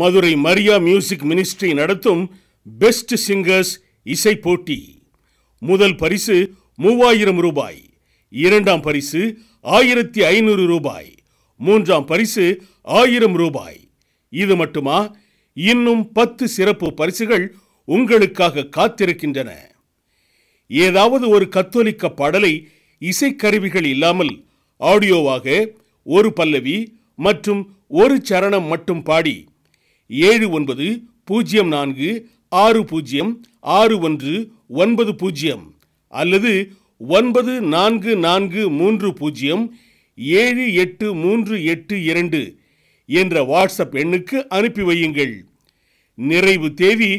Madurai Maria music ministry நடத்தும் best singers இசை போட்டி முதல் பரிசு மூவாயிரம் ரூபாய் இரண்டாம் பரிசு ஆயிரத்தி ஐநூறு ரூபாய் மூன்றாம் பரிசு ஆயிரம் ரூபாய் இது மட்டுமா இன்னும் பத்து சிறப்பு பரிசுகள் உங்களுக்காக காத்திருக்கின்றன ஏதாவது ஒரு கத்தோலிக்க பாடலை இசைக்கருவிகள் இல்லாமல் ஆடியோவாக ஒரு பல்லவி மற்றும் ஒரு சரணம் மட்டும் பாடி ஏழு ஒன்பது பூஜ்ஜியம் நான்கு ஆறு பூஜ்ஜியம் ஆறு ஒன்று ஒன்பது பூஜ்ஜியம் அல்லது ஒன்பது நான்கு நான்கு மூன்று பூஜ்ஜியம் ஏழு எட்டு மூன்று எட்டு இரண்டு என்ற வாட்ஸ்அப் எண்ணுக்கு அனுப்பி வையுங்கள் நிறைவு தேதி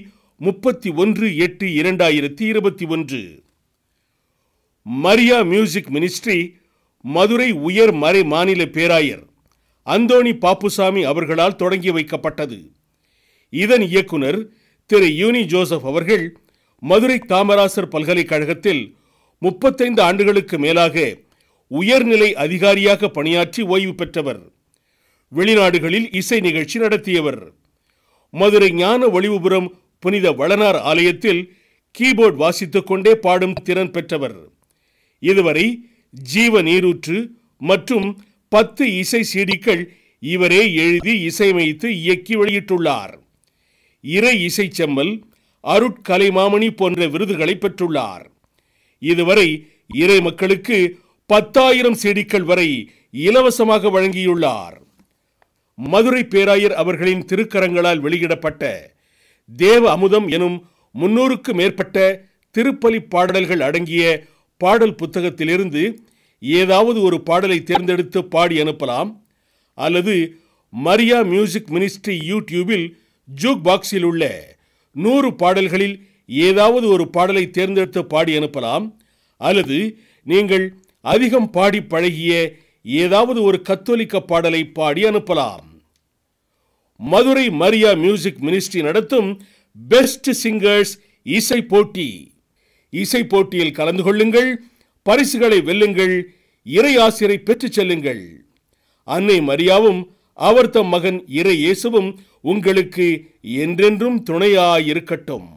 முப்பத்தி ஒன்று எட்டு இரண்டாயிரத்தி இருபத்தி ஒன்று மரியா மியூசிக் மினிஸ்ட்ரி மதுரை உயர் மறை மாநில பேராயர் அந்தோணி பாப்புசாமி அவர்களால் தொடங்கி வைக்கப்பட்டது இதன் இயக்குனர் திரு யூனி ஜோசப் அவர்கள் மதுரை தாமராசர் பல்கலைக்கழகத்தில் முப்பத்தைந்து ஆண்டுகளுக்கு மேலாக உயர்நிலை அதிகாரியாக பணியாற்றி ஓய்வு பெற்றவர் வெளிநாடுகளில் இசை நிகழ்ச்சி நடத்தியவர் மதுரை ஞான ஒளிவுபுரம் புனித வளனார் ஆலயத்தில் கீபோர்ட் வாசித்துக் கொண்டே பாடும் திறன் பெற்றவர் இதுவரை ஜீவ நீரூற்று மற்றும் பத்து இசை சீடிக்கள் இவரே எழுதி இசையமைத்து இயக்கி வெளியிட்டுள்ளார் இறை இசை செம்மல் அருட்கலை மாமணி போன்ற விருதுகளை பெற்றுள்ளார் இதுவரை இறை மக்களுக்கு பத்தாயிரம் சீடிக்கள் வரை இலவசமாக வழங்கியுள்ளார் மதுரை பேராயர் அவர்களின் திருக்கரங்களால் வெளியிடப்பட்ட தேவ அமுதம் எனும் முன்னூறுக்கு மேற்பட்ட திருப்பலி பாடல்கள் அடங்கிய பாடல் புத்தகத்திலிருந்து ஏதாவது ஒரு பாடலை தேர்ந்தெடுத்து பாடி அனுப்பலாம் அல்லது மரியா மியூசிக் மினிஸ்ட்ரி யூடியூபில் ஜூக் பாக்ஸில் உள்ள நூறு பாடல்களில் ஏதாவது ஒரு பாடலை தேர்ந்தெடுத்து பாடி அனுப்பலாம் அல்லது நீங்கள் அதிகம் பாடி பழகிய ஏதாவது ஒரு கத்தோலிக்க பாடலை பாடி அனுப்பலாம் மதுரை மரியா மியூசிக் மினிஸ்ட்ரி நடத்தும் பெஸ்ட் சிங்கர்ஸ் இசை போட்டி இசை போட்டியில் கலந்து கொள்ளுங்கள் பரிசுகளை வெல்லுங்கள் இறை பெற்றுச் செல்லுங்கள் அன்னை மரியாவும் அவர் தம் மகன் இறை இயேசுவும் உங்களுக்கு என்றென்றும் துணையாயிருக்கட்டும்